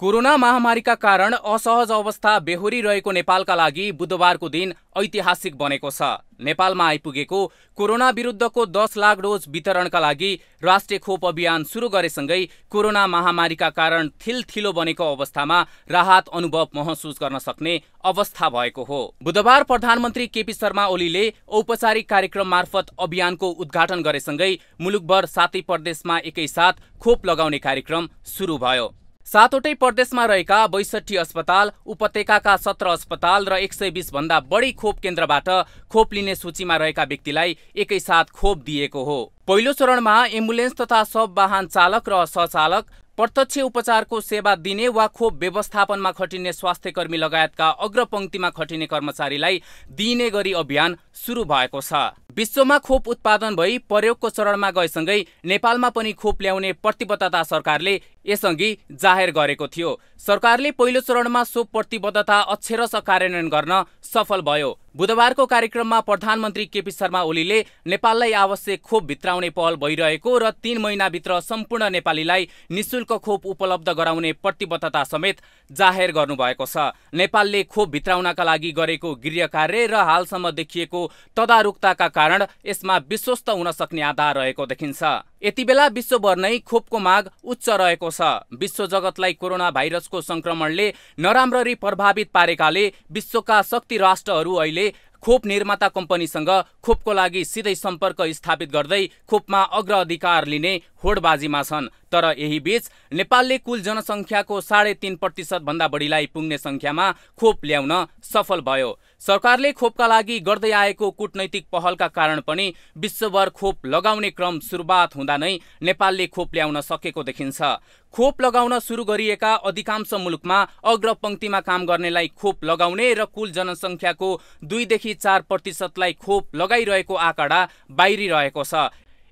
corona महामारीका कारण असहज अवस्था बेहोरिरहेको नेपालका लागि बुधबारको दिन ऐतिहासिक बनेको छ नेपालमा आइपुगेको कोरोना विरुद्धको दस लाख डोज वितरणका लागि राष्ट्रिय खोप अभियान सुरु गरेसँगै कोरोना महामारीका कारण थिलथिलो बनेको अवस्थामा राहत अनुभव महसुस गर्न सक्ने अवस्था भएको हो बुधबार प्रधानमन्त्री केपी शर्मा ओलीले औपचारिक कार्यक्रम मार्फत अभियानको उद्घाटन गरेसँगै मुलुकभर सातै प्रदेशमा एकैसाथ खोप लगाउने कार्यक्रम सुरु भयो सातवटै प्रदेशमा रहेका बैसठी अस्पताल उपत्यकाका सत्र अस्पताल र एक सय बिसभन्दा बढी खोप केन्द्रबाट खोप लिने सूचीमा रहेका व्यक्तिलाई एकैसाथ खोप दिएको हो पहिलो चरणमा एम्बुलेन्स तथा सब वाहन चालक र सचालक प्रत्यक्ष उपचारको सेवा दिने वा खोप व्यवस्थापनमा खटिने स्वास्थ्यकर्मी लगायतका अग्रपङ्क्तिमा खटिने कर्मचारीलाई दिइने गरी अभियान सुरु भएको छ विश्वमा खोप उत्पादन भई प्रयोगको चरणमा गएसँगै नेपालमा पनि खोप ल्याउने प्रतिबद्धता सरकारले यसअघि जाहेर गरेको थियो सरकारले पहिलो चरणमा सो प्रतिबद्धता अक्षरस कार्यान्वयन गर्न सफल भयो बुधबारको कार्यक्रममा प्रधानमन्त्री केपी शर्मा ओलीले नेपाललाई आवश्यक खोप भित्राउने पहल भइरहेको र तीन महिनाभित्र सम्पूर्ण नेपालीलाई निशुल्क खोप उपलब्ध गराउने प्रतिबद्धता समेत जाहेर गर्नुभएको छ नेपालले खोप भित्राउनका लागि गरेको गृह कार्य र हालसम्म देखिएको तदारुकताका कारण यसमा विश्वस्त हुन सक्ने आधार रहेको देखिन्छ यतिबेला विश्वभर नै खोपको माग उच्च रहेको छ विश्व जगतलाई कोरोना भाइरसको संक्रमणले नराम्ररी प्रभावित पारेकाले विश्वका शक्ति राष्ट्रहरू अहिले खोप निर्माता कम्पनीसँग खोपको लागि सिधै सम्पर्क स्थापित गर्दै खोपमा अग्र अधिकार लिने होडबाजीमा छन् तर यही बीच नेपालले कुल जनसङ्ख्याको साढे तिन प्रतिशतभन्दा बढीलाई पुग्ने सङ्ख्यामा खोप ल्याउन सफल भयो सरकारले खोपका लागि गर्दै आएको कुटनैतिक पहलका कारण पनि विश्वभर खोप लगाउने क्रम सुरुवात हुँदा नै नेपालले खोप ल्याउन सकेको देखिन्छ खोप लगाउन सुरु गरिएका अधिकांश मुलुकमा अग्रपङ्क्तिमा काम गर्नेलाई खोप लगाउने र कुल जनसङ्ख्याको दुईदेखि चार प्रतिशतलाई खोप लगाइरहेको आँकडा बाहिरिरहेको छ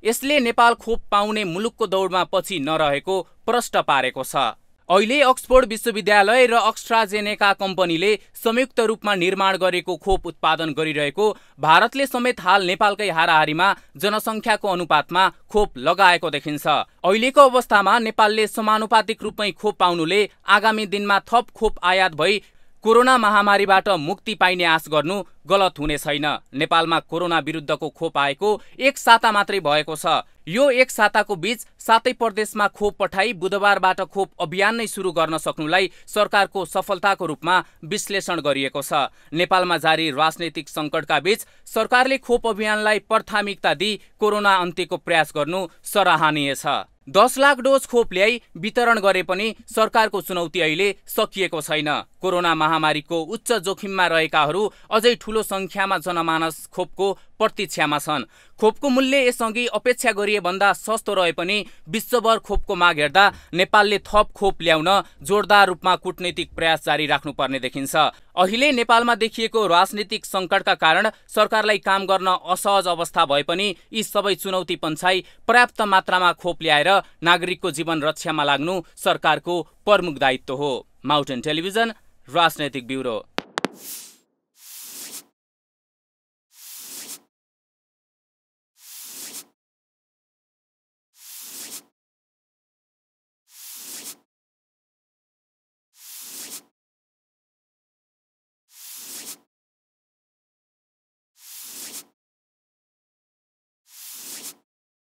यसले नेपाल खोप पाउने मुलुकको दौडमा पछि नरहेको प्रष्ट पारेको छ अहिले अक्सफोर्ड विश्वविद्यालय र अक्स्ट्राजेनेका कम्पनीले संयुक्त रूपमा निर्माण गरेको खोप उत्पादन गरिरहेको भारतले समेत हाल नेपालकै हाराहारीमा जनसङ्ख्याको अनुपातमा खोप लगाएको देखिन्छ अहिलेको अवस्थामा नेपालले समानुपातिक रूपमै खोप पाउनुले आगामी दिनमा थप खोप आयात भई कोरोना महामारीबाट मुक्ति पाइने आश गर्नु गलत हुने छैन नेपालमा कोरोना विरुद्धको खोप आएको एक साता मात्रै भएको छ यो एक साताको बीच सातै प्रदेशमा खोप पठाई बुधबारबाट खोप अभियान नै सुरु गर्न सक्नुलाई सरकारको सफलताको रूपमा विश्लेषण गरिएको छ नेपालमा जारी राजनैतिक सङ्कटका बीच सरकारले खोप अभियानलाई प्राथमिकता दिई कोरोना अन्त्यको प्रयास गर्नु सराहनीय छ दस लाख डोज खोप ल्याई वितरण गरे पनि सरकारको चुनौती अहिले सकिएको छैन कोरोना महामारीको उच्च जोखिममा रहेकाहरू अझै ठूलो सङ्ख्यामा जनमानस खोपको प्रतीक्षामा छन् खोपको मूल्य यसअघि अपेक्षा गरिएभन्दा सस्तो रहे पनि विश्वभर खोपको माग हेर्दा नेपालले थप खोप ल्याउन जोरदार रूपमा कुटनैतिक प्रयास जारी राख्नुपर्ने देखिन्छ अहिले नेपालमा देखिएको राजनीतिक सङ्कटका कारण सरकारलाई काम गर्न असहज अवस्था भए पनि यी सबै चुनौती पन्छाई पर्याप्त मात्रामा खोप ल्याएर नागरिकको जीवन रक्षामा लाग्नु सरकारको प्रमुख दायित्व हो माउन्टेन टेलिभिजन राजनैतिक ब्युरो